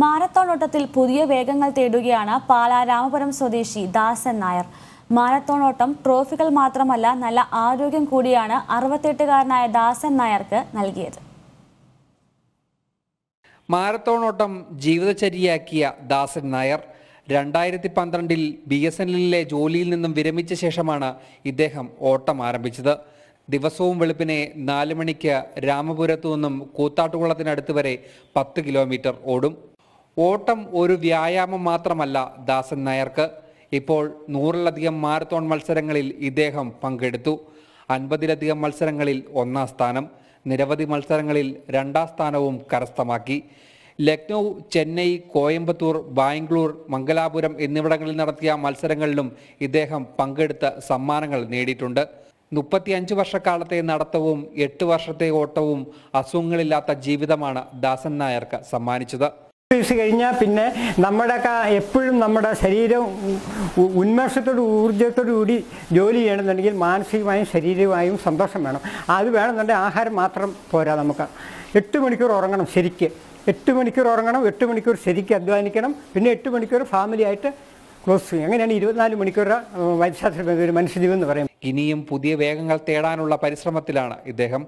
marathon ഓട്ടത്തിൽ പുതിയ വേഗങ്ങൾ തേടുകയാണ് പാലാ രാമപുരം സ്വദേശി ദാസൻ നായർ മാരത്തോൺ ഓട്ടം ട്രോഫികൾ മാത്രമല്ല നല്ല ആരോഗ്യം കൂടിയാണ് അറുപത്തെട്ടുകാരനായ ദാസൻ നായർക്ക് നൽകിയത് മാരത്തോൺ ഓട്ടം ജീവിതചര്യയാക്കിയ ദാസൻ നായർ രണ്ടായിരത്തി പന്ത്രണ്ടിൽ ബി എസ് എൻ എല്ലിലെ ജോലിയിൽ നിന്നും വിരമിച്ച ശേഷമാണ് ഇദ്ദേഹം ഓട്ടം ആരംഭിച്ചത് ദിവസവും വെളുപ്പിനെ നാല് മണിക്ക് രാമപുരത്തു നിന്നും കൂത്താട്ടുകുളത്തിനടുത്ത് വരെ പത്ത് കിലോമീറ്റർ ഓടും ഓട്ടം ഒരു വ്യായാമം മാത്രമല്ല ദാസൻ നായർക്ക് ഇപ്പോൾ നൂറിലധികം മാരത്തോൺ മത്സരങ്ങളിൽ ഇദ്ദേഹം പങ്കെടുത്തു അൻപതിലധികം മത്സരങ്ങളിൽ ഒന്നാം സ്ഥാനം നിരവധി മത്സരങ്ങളിൽ രണ്ടാം സ്ഥാനവും കരസ്ഥമാക്കി ലക്നൗ ചെന്നൈ കോയമ്പത്തൂർ ബാംഗ്ലൂർ മംഗലാപുരം എന്നിവിടങ്ങളിൽ നടത്തിയ മത്സരങ്ങളിലും ഇദ്ദേഹം പങ്കെടുത്ത് സമ്മാനങ്ങൾ നേടിയിട്ടുണ്ട് മുപ്പത്തിയഞ്ച് വർഷക്കാലത്തെ നടത്തവും എട്ട് വർഷത്തെ ഓട്ടവും അസുഖങ്ങളില്ലാത്ത ജീവിതമാണ് ദാസൻ നായർക്ക് സമ്മാനിച്ചത് ഉപയോഗിച്ച് കഴിഞ്ഞാൽ പിന്നെ നമ്മുടെ എപ്പോഴും നമ്മുടെ ശരീരം ഉന്മേഷത്തോട് ഊർജ്ജത്തോടു കൂടി ജോലി ചെയ്യണമെന്നുണ്ടെങ്കിൽ മാനസികമായും ശരീരമായും സന്തോഷം വേണം അത് വേണമെന്നുണ്ടെങ്കിൽ ആഹാരം മാത്രം പോരാ നമുക്ക് എട്ട് മണിക്കൂർ ഉറങ്ങണം ശരിക്ക് എട്ട് മണിക്കൂർ ഉറങ്ങണം എട്ട് മണിക്കൂർ ശരിക്ക് അധ്വാനിക്കണം പിന്നെ എട്ട് മണിക്കൂർ ഫാമിലിയായിട്ട് ക്ലോസ് ചെയ്യും അങ്ങനെയാണ് ഇരുപത്തിനാല് മണിക്കൂർ വൈദ്യശാസ്ത്ര ഒരു മനുഷ്യജീവൻ എന്ന് പറയും ഇനിയും പുതിയ വേഗങ്ങൾ തേടാനുള്ള പരിശ്രമത്തിലാണ് ഇദ്ദേഹം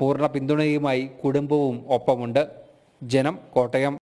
പൂർണ്ണ പിന്തുണയുമായി കുടുംബവും ഒപ്പമുണ്ട് ജനം കോട്ടയം